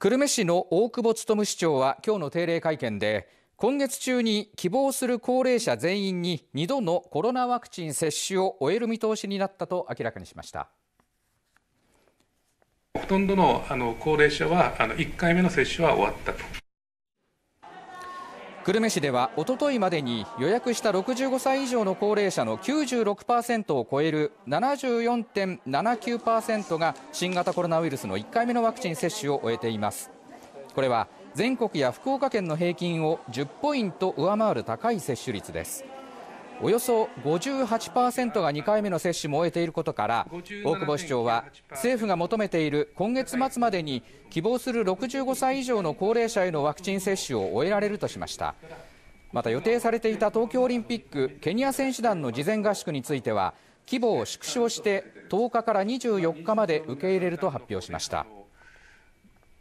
久留米市の大久保勉市長は今日の定例会見で今月中に希望する高齢者全員に2度のコロナワクチン接種を終える見通しになったと明らかにしましたほとんどのあの高齢者はあの1回目の接種は終わったと久留米市ではおとといまでに予約した65歳以上の高齢者の96%を超える74.79％が新型コロナウイルスの1回目のワクチン接種を終えていますこれは全国や福岡県の平均を10ポイント上回る高い接種率ですおよそ58%が2回目の接種も終えていることから大久保市長は政府が求めている今月末までに希望する65歳以上の高齢者へのワクチン接種を終えられるとしましたまた予定されていた東京オリンピックケニア選手団の事前合宿については規模を縮小して10日から24日まで受け入れると発表しました